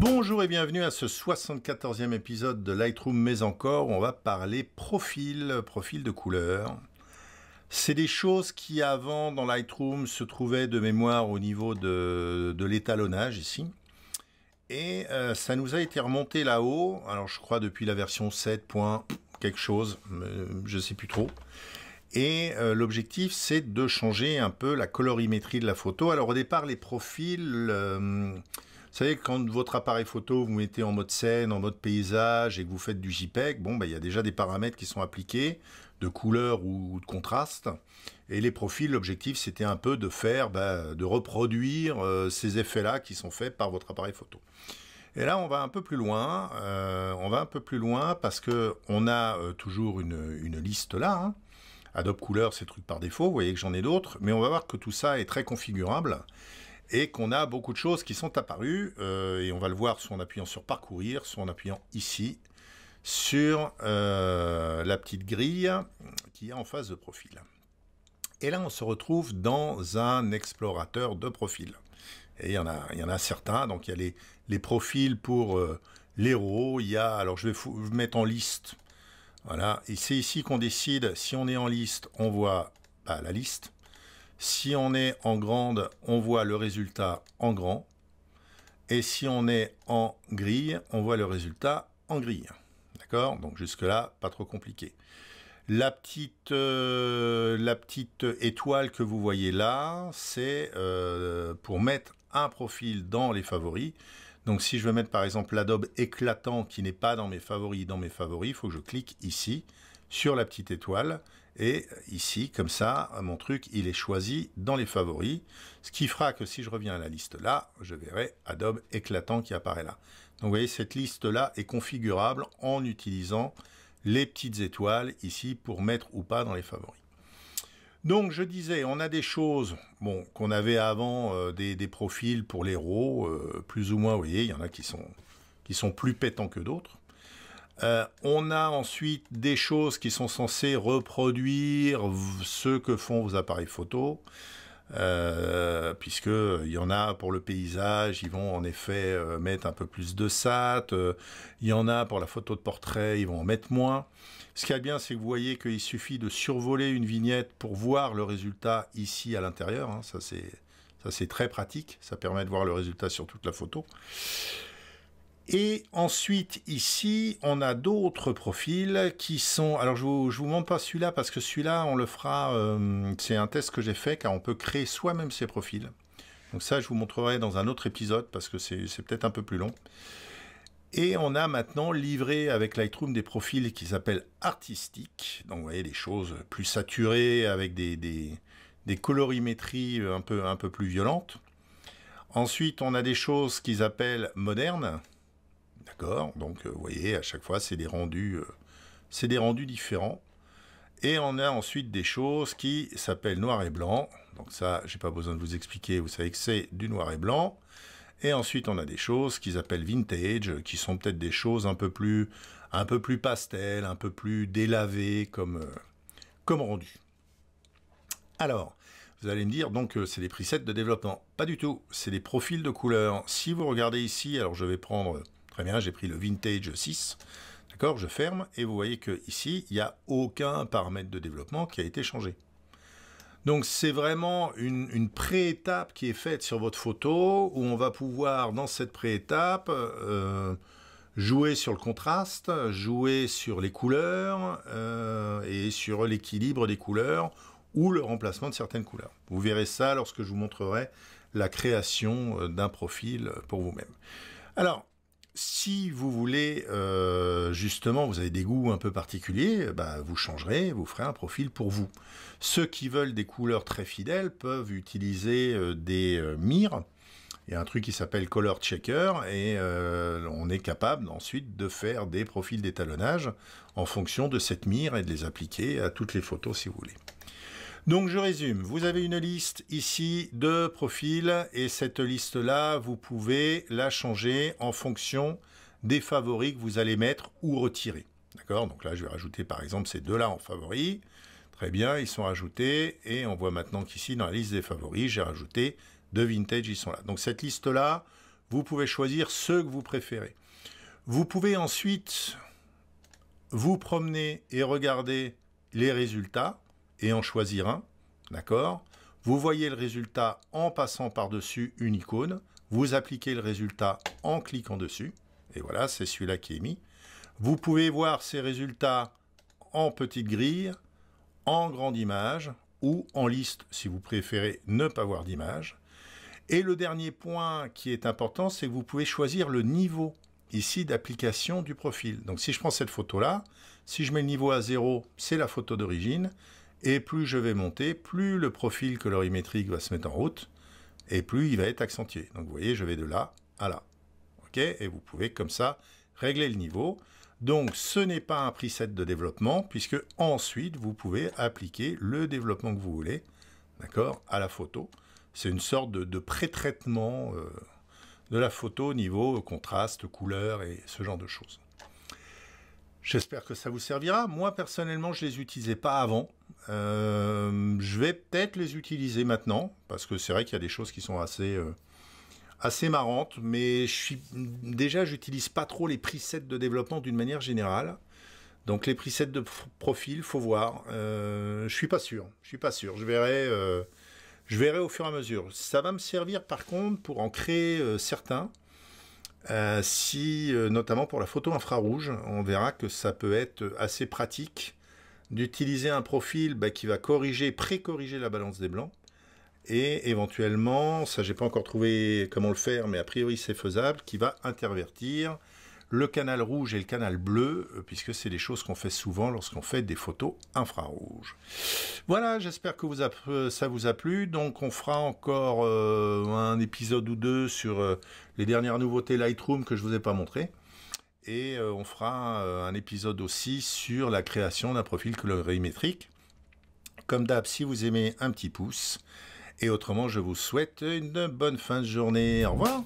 Bonjour et bienvenue à ce 74e épisode de Lightroom mais encore on va parler profil, profil de couleur. C'est des choses qui avant dans Lightroom se trouvaient de mémoire au niveau de, l'étalonnage ici. Et euh, ça nous a été remonté là-haut, alors je crois depuis la version 7. quelque chose, je ne sais plus trop. Et euh, l'objectif, c'est de changer un peu la colorimétrie de la photo. Alors au départ, les profils... Euh, vous savez, quand votre appareil photo, vous mettez en mode scène, en mode paysage et que vous faites du JPEG, bon, bah, il y a déjà des paramètres qui sont appliqués de couleur ou de contraste. Et les profils, l'objectif, c'était un peu de faire, bah, de reproduire euh, ces effets-là qui sont faits par votre appareil photo. Et là, on va un peu plus loin. Euh, on va un peu plus loin parce qu'on a euh, toujours une, liste là. Hein. Adobe Color, c'est le truc par défaut. Vous voyez que j'en ai d'autres, mais on va voir que tout ça est très configurable et qu'on a beaucoup de choses qui sont apparues, euh, et on va le voir soit en appuyant sur parcourir, soit en appuyant ici, sur euh, la petite grille qui est en face de profil. Et là, on se retrouve dans un explorateur de profil. Et il y en a, il y en a certains, donc il y a les, profils pour les euh, l'héros, il y a, alors je vais, vous mettre en liste, voilà, et c'est ici qu'on décide, si on est en liste, on voit bah, la liste, si on est en grande, on voit le résultat en grand. Et si on est en grille, on voit le résultat en grille. D'accord Donc jusque-là, pas trop compliqué. La petite, euh, la petite étoile que vous voyez là, c'est euh, pour mettre un profil dans les favoris. Donc si je veux mettre par exemple l'adobe éclatant qui n'est pas dans mes favoris, dans mes favoris, il faut que je clique ici sur la petite étoile. Et ici, comme ça, mon truc, il est choisi dans les favoris. Ce qui fera que si je reviens à la liste là, je verrai Adobe éclatant qui apparaît là. Donc vous voyez, cette liste là est configurable en utilisant les petites étoiles ici pour mettre ou pas dans les favoris. Donc je disais, on a des choses bon, qu'on avait avant, euh, des, profils pour les RAW, euh, plus ou moins, vous voyez, il y en a qui sont, qui sont plus pétants que d'autres. Euh, on a ensuite des choses qui sont censées reproduire ce que font vos appareils photo. Euh, puisque il y en a pour le paysage, ils vont en effet euh, mettre un peu plus de sat. Il y en a pour la photo de portrait, ils vont en mettre moins. Ce qui est bien, c'est que vous voyez qu'il suffit de survoler une vignette pour voir le résultat ici à l'intérieur. Hein. Ça c'est ça c'est très pratique. Ça permet de voir le résultat sur toute la photo. Et ensuite, ici, on a d'autres profils qui sont... Alors, je ne vous montre pas celui-là parce que celui-là, on le fera... Euh, c'est un test que j'ai fait car on peut créer soi-même ses profils. Donc ça, je vous montrerai dans un autre épisode parce que c'est peut-être un peu plus long. Et on a maintenant livré avec Lightroom des profils qu'ils appellent artistiques. Donc, vous voyez, des choses plus saturées avec des, colorimétries un peu plus violentes. Ensuite, on a des choses qu'ils appellent modernes. D'accord Donc, euh, vous voyez, à chaque fois, c'est des rendus, euh, c'est des rendus différents. Et on a ensuite des choses qui s'appellent noir et blanc. Donc ça, j'ai pas besoin de vous expliquer, vous savez que c'est du noir et blanc. Et ensuite, on a des choses qu'ils appellent vintage, qui sont peut-être des choses un peu plus, un peu plus pastel, un peu plus délavées comme, euh, comme rendu. Alors, vous allez me dire, donc, c'est des presets de développement. Pas du tout, c'est des profils de couleurs. Si vous regardez ici, alors je vais prendre Très bien, j'ai pris le Vintage 6. D'accord, je ferme et vous voyez que ici, il n'y a aucun paramètre de développement qui a été changé. Donc c'est vraiment une, pré-étape qui est faite sur votre photo où on va pouvoir dans cette pré-étape euh, jouer sur le contraste, jouer sur les couleurs euh, et sur l'équilibre des couleurs ou le remplacement de certaines couleurs. Vous verrez ça lorsque je vous montrerai la création euh, d'un profil pour vous-même. Alors, si vous voulez, euh, justement, vous avez des goûts un peu particuliers, bah, vous changerez, vous ferez un profil pour vous. Ceux qui veulent des couleurs très fidèles peuvent utiliser euh, des euh, mires. Il y a un truc qui s'appelle Color Checker et on est capable ensuite de faire des profils d'étalonnage en fonction de cette mire et de les appliquer à toutes les photos si vous voulez. Donc je résume, vous avez une liste ici de profils et cette liste-là, vous pouvez la changer en fonction des favoris que vous allez mettre ou retirer. D'accord Donc là, je vais rajouter par exemple ces deux-là en favoris. Très bien, ils sont rajoutés et on voit maintenant qu'ici, dans la liste des favoris, j'ai rajouté deux vintage, ils sont là. Donc cette liste-là, vous pouvez choisir ceux que vous préférez. Vous pouvez ensuite vous promener et regarder les résultats et en choisir un, d'accord Vous voyez le résultat en passant par-dessus une icône, vous appliquez le résultat en cliquant dessus, et voilà, c'est celui-là qui est mis. Vous pouvez voir ces résultats en petite grille, en grande image, ou en liste si vous préférez ne pas voir d'image. Et le dernier point qui est important, c'est que vous pouvez choisir le niveau ici d'application du profil. Donc si je prends cette photo-là, si je mets le niveau à 0, c'est la photo d'origine. Et plus je vais monter, plus le profil colorimétrique va se mettre en route, et plus il va être accentué. Donc vous voyez, je vais de là à là. OK Et vous pouvez comme ça régler le niveau. Donc ce n'est pas un preset de développement, puisque ensuite vous pouvez appliquer le développement que vous voulez, d'accord, à la photo. C'est une sorte de, pré-traitement euh, de la photo au niveau contraste, couleur et ce genre de choses. J'espère que ça vous servira. Moi, personnellement, je ne les utilisais pas avant. Euh, je vais peut-être les utiliser maintenant, parce que c'est vrai qu'il y a des choses qui sont assez, euh, assez marrantes, mais je suis, déjà, j'utilise pas trop les presets de développement d'une manière générale. Donc les presets de profil, faut voir. Euh, je suis pas sûr. Je suis pas sûr. Je verrai. je verrai au fur et à mesure. Ça va me servir par contre pour en créer certains euh, si, euh, notamment pour la photo infrarouge, on verra que ça peut être assez pratique d'utiliser un profil bah, qui va corriger, pré-corriger la balance des blancs. Et éventuellement, ça j'ai pas encore trouvé comment le faire, mais a priori c'est faisable, qui va intervertir le canal rouge et le canal bleu, euh, puisque c'est des choses qu'on fait souvent lorsqu'on fait des photos infrarouges. Voilà, j'espère que euh, ça vous a plu. Donc on fera encore euh, un épisode ou deux sur les dernières nouveautés Lightroom que je vous ai pas montrées. Et on fera un épisode aussi sur la création d'un profil colorimétrique. Comme d'hab, si vous aimez, un petit pouce. Et autrement, je vous souhaite une bonne fin de journée. Au revoir